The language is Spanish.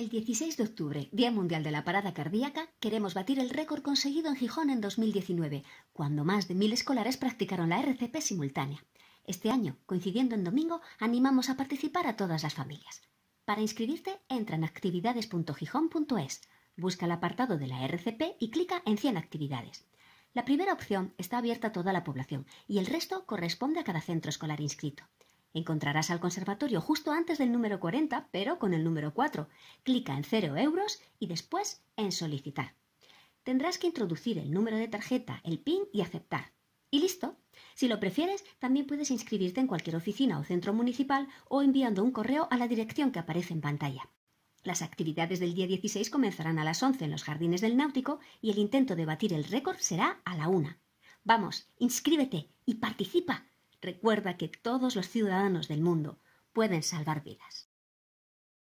El 16 de octubre, Día Mundial de la Parada Cardíaca, queremos batir el récord conseguido en Gijón en 2019, cuando más de mil escolares practicaron la RCP simultánea. Este año, coincidiendo en domingo, animamos a participar a todas las familias. Para inscribirte, entra en actividades.gijón.es, busca el apartado de la RCP y clica en 100 actividades. La primera opción está abierta a toda la población y el resto corresponde a cada centro escolar inscrito. Encontrarás al conservatorio justo antes del número 40, pero con el número 4. Clica en 0 euros y después en solicitar. Tendrás que introducir el número de tarjeta, el PIN y aceptar. Y listo. Si lo prefieres, también puedes inscribirte en cualquier oficina o centro municipal o enviando un correo a la dirección que aparece en pantalla. Las actividades del día 16 comenzarán a las 11 en los jardines del Náutico y el intento de batir el récord será a la 1. Vamos, inscríbete y participa recuerda que todos los ciudadanos del mundo pueden salvar vidas.